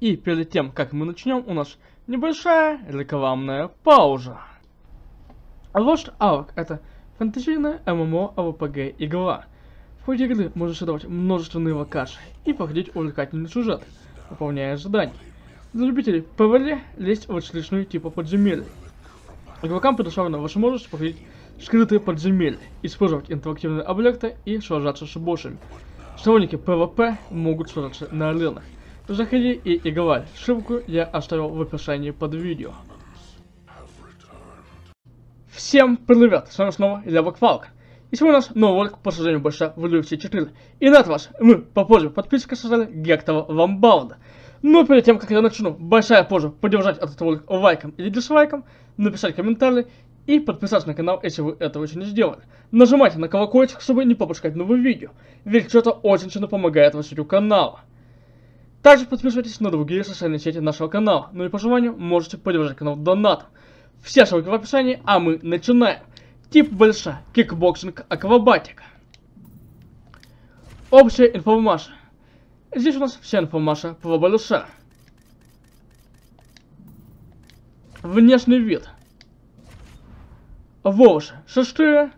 И перед тем, как мы начнем, у нас небольшая рекламная пауза. Lost Ark — это фэнтезийная MMO-AVPG игла. В ходе игры можно создавать множественные локации и проходить увлекательный сюжет, выполняя задания. Для любителей ПВЕ лезть в отличные типа подземелья. Игрокам предоставлена возможность проходить скрытые подземелья, использовать интерактивные объекты и сражаться с боссами. Сторонники ПВП могут сражаться на аренах. Заходи и играй. Ссылку я оставил в описании под видео. Всем привет! С вами снова я Вакфалк. И сегодня у нас новый ролик по созданию бойца в UFC 4. И на этот раз мы попозже просьбе подписчика создали Гектора Вамбауда. Но перед тем, как я начну, большая позже поддержать этот ролик лайком или дизлайком, написать комментарий и подписаться на канал, если вы этого еще не сделали. Нажимайте на колокольчик, чтобы не пропускать новые видео, ведь что-то очень сильно помогает вашему каналу. Также подпишитесь на другие социальные сети нашего канала, ну и по желанию можете поддержать канал донатом. Все ссылки в описании, а мы начинаем. Тип больша, кикбоксинг, аквабатика. Общая информация. Здесь у нас вся информация про больша. Внешний вид. Волосы шестые,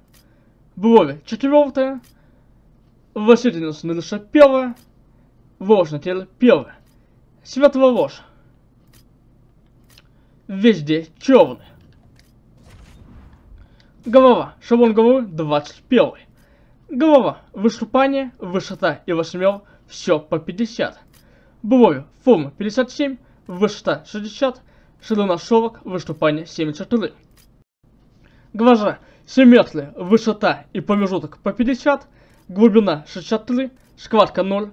брови четвертые, восседенность на душе первая, Вожнитель первый. святого вож. Везде черный. Голова. Шаблон головы 21. Голова. Выступание, высота и восьмел. Все по 50. Брови. Форма 57. Высота 60. Ширина шовок. Выступание 74. Глаза. Симметрия. Высота и промежуток по 50. Глубина 63. Складка 0.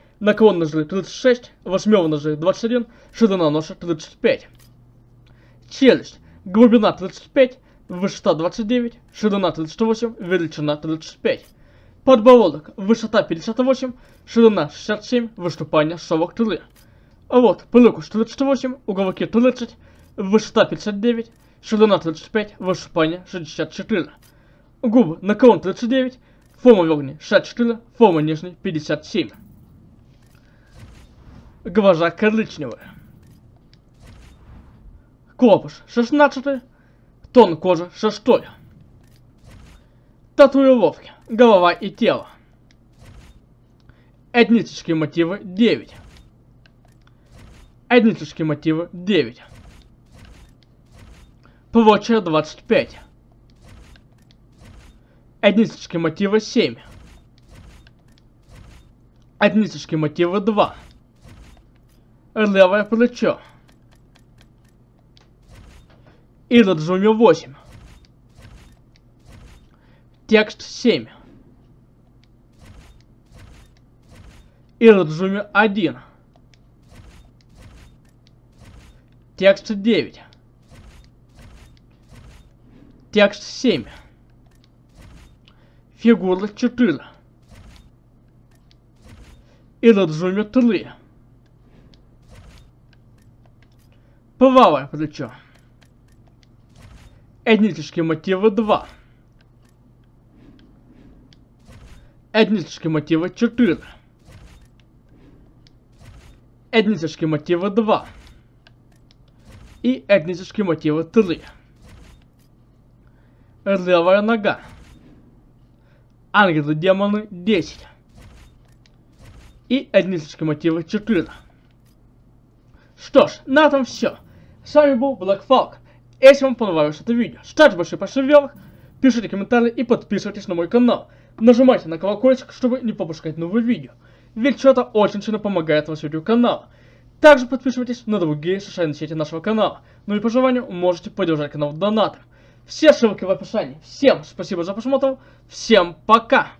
Наклон ножи 36, восьмер ножи 21, ширина ножа 35. Челюсть. Глубина 35, высота 29, ширина 38, величина 35. Подбородок. Высота 58, ширина 67, выступание 43. А вот, плюкус 38, уголки 30, высота 59, ширина 35, выступание 64. Губы, наклон 39, форма верхней 64, форма нижней 57 гвожа коричневе. Клопош 16, тон кожи 6. Татуировки, голова и тело. Этнические мотивы 9. Этнические мотивы 9. Плочер 25. Этнические мотивы 7. Этнические мотивы 2 левое плечо. И на Джуме 8. Текст 7. И на Джуме 1. Текст 9. Текст 7. Фигура 4. И на Джуме 3. Пивове плечо. Етнічні мотиви 2. Етнічні мотиви 4. Етнічні мотиви 2. и етнічні мотиви 3. Левая нога. Ангелы демоны 10. И этнические мотивы 4. Что ж, на этом все. С вами был Black Если вам понравилось это видео, ставьте большой пальцы вверх, пишите комментарии и подписывайтесь на мой канал. Нажимайте на колокольчик, чтобы не пропускать новые видео, ведь что-то очень сильно помогает развитию канала. Также подписывайтесь на другие социальные сети нашего канала, ну и по желанию можете поддержать канал донатом. Все ссылки в описании. Всем спасибо за просмотр, всем пока!